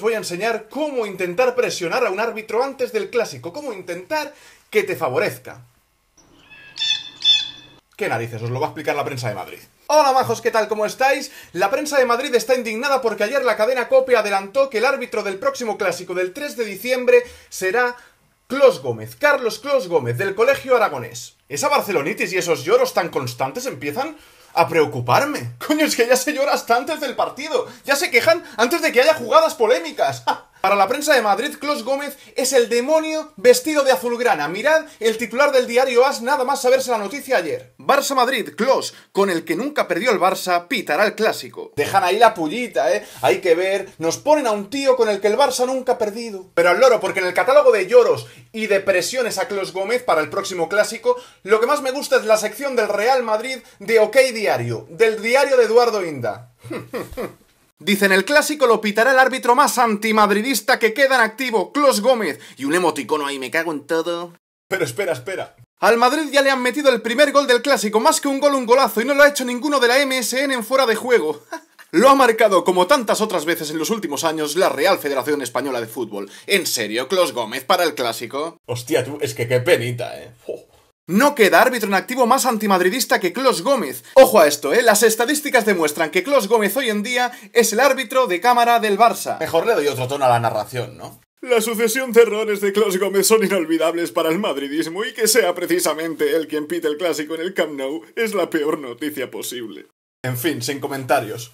voy a enseñar cómo intentar presionar a un árbitro antes del clásico, cómo intentar que te favorezca. ¿Qué narices? Os lo va a explicar la prensa de Madrid. Hola majos, ¿qué tal? ¿Cómo estáis? La prensa de Madrid está indignada porque ayer la cadena copia adelantó que el árbitro del próximo clásico del 3 de diciembre será Clos Gómez, Carlos Clos Gómez, del Colegio Aragonés. Esa barcelonitis y esos lloros tan constantes empiezan a preocuparme. Coño, es que ya se llora hasta antes del partido. Ya se quejan antes de que haya jugadas polémicas. Para la prensa de Madrid, Clos Gómez es el demonio vestido de azulgrana. Mirad el titular del diario AS nada más saberse la noticia ayer. Barça Madrid, Clos, con el que nunca perdió el Barça, pitará el clásico. Dejan ahí la pullita, ¿eh? Hay que ver. Nos ponen a un tío con el que el Barça nunca ha perdido. Pero al loro, porque en el catálogo de lloros y depresiones a Clos Gómez para el próximo clásico, lo que más me gusta es la sección del Real Madrid de OK Diario, del diario de Eduardo Inda. Dicen el clásico lo pitará el árbitro más antimadridista que queda en activo, Clos Gómez, y un emoticono ahí me cago en todo. Pero espera, espera. Al Madrid ya le han metido el primer gol del clásico, más que un gol, un golazo, y no lo ha hecho ninguno de la MSN en fuera de juego. lo ha marcado, como tantas otras veces en los últimos años, la Real Federación Española de Fútbol. ¿En serio, Clos Gómez para el clásico? Hostia, tú, es que qué penita, eh. No queda árbitro en activo más antimadridista que Clos Gómez. Ojo a esto, ¿eh? Las estadísticas demuestran que Clos Gómez hoy en día es el árbitro de cámara del Barça. Mejor le doy otro tono a la narración, ¿no? La sucesión de errores de Clos Gómez son inolvidables para el madridismo y que sea precisamente él quien pite el clásico en el Camp Nou es la peor noticia posible. En fin, sin comentarios.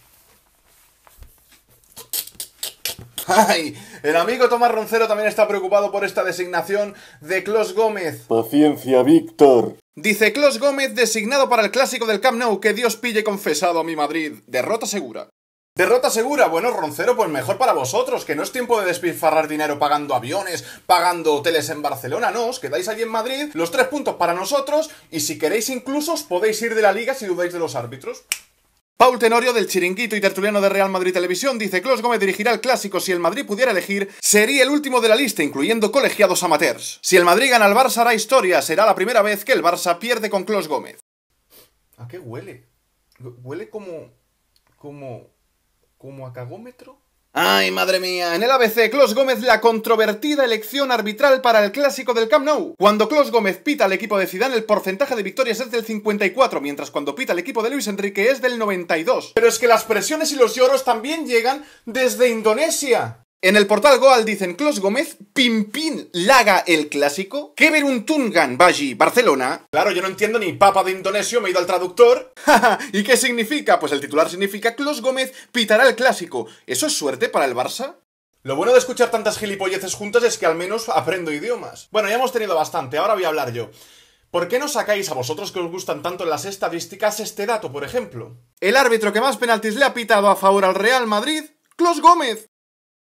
Ay, el amigo Tomás Roncero también está preocupado por esta designación de Clos Gómez. Paciencia, Víctor. Dice Clos Gómez designado para el clásico del Camp Nou, que Dios pille confesado a mi Madrid. Derrota segura. Derrota segura, bueno, Roncero, pues mejor para vosotros, que no es tiempo de despilfarrar dinero pagando aviones, pagando hoteles en Barcelona, no, os quedáis allí en Madrid, los tres puntos para nosotros, y si queréis incluso os podéis ir de la liga si dudáis de los árbitros. Paul Tenorio del Chiringuito y tertuliano de Real Madrid Televisión dice claus Gómez dirigirá el clásico si el Madrid pudiera elegir, sería el último de la lista, incluyendo colegiados amateurs. Si el Madrid gana al Barça hará historia, será la primera vez que el Barça pierde con Clos Gómez. ¿A qué huele? Huele como como como a cagómetro. Ay, madre mía, en el ABC, Clos Gómez la controvertida elección arbitral para el clásico del Camp Nou. Cuando Clos Gómez pita al equipo de Zidane, el porcentaje de victorias es del 54, mientras cuando pita al equipo de Luis Enrique es del 92. Pero es que las presiones y los lloros también llegan desde Indonesia. En el portal Goal dicen Clos Gómez, Pimpín Laga el clásico, tungan, Baji Barcelona. Claro, yo no entiendo ni papa de indonesio, me he ido al traductor. ¿Y qué significa? Pues el titular significa Clos Gómez pitará el clásico. ¿Eso es suerte para el Barça? Lo bueno de escuchar tantas gilipolleces juntas es que al menos aprendo idiomas. Bueno, ya hemos tenido bastante, ahora voy a hablar yo. ¿Por qué no sacáis a vosotros que os gustan tanto las estadísticas este dato, por ejemplo? El árbitro que más penaltis le ha pitado a favor al Real Madrid, Clos Gómez.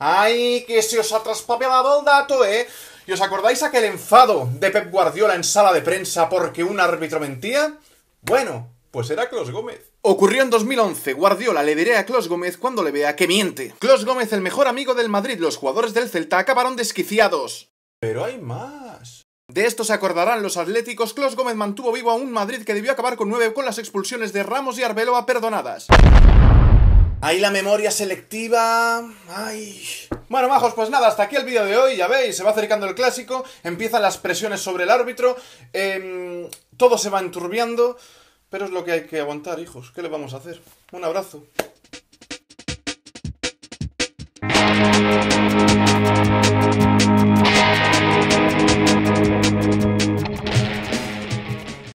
¡Ay, que se os ha traspapelado el dato, eh! ¿Y os acordáis aquel enfado de Pep Guardiola en sala de prensa porque un árbitro mentía? Bueno, pues era Klaus Gómez. Ocurrió en 2011. Guardiola le diré a Klaus Gómez cuando le vea que miente. Klaus Gómez, el mejor amigo del Madrid, los jugadores del Celta acabaron desquiciados. Pero hay más. De esto se acordarán los atléticos. Klaus Gómez mantuvo vivo a un Madrid que debió acabar con nueve con las expulsiones de Ramos y Arbeloa perdonadas. Ahí la memoria selectiva. Ay, bueno, majos, pues nada, hasta aquí el vídeo de hoy, ya veis, se va acercando el clásico, empiezan las presiones sobre el árbitro, em, todo se va enturbiando, pero es lo que hay que aguantar, hijos, ¿qué le vamos a hacer? Un abrazo.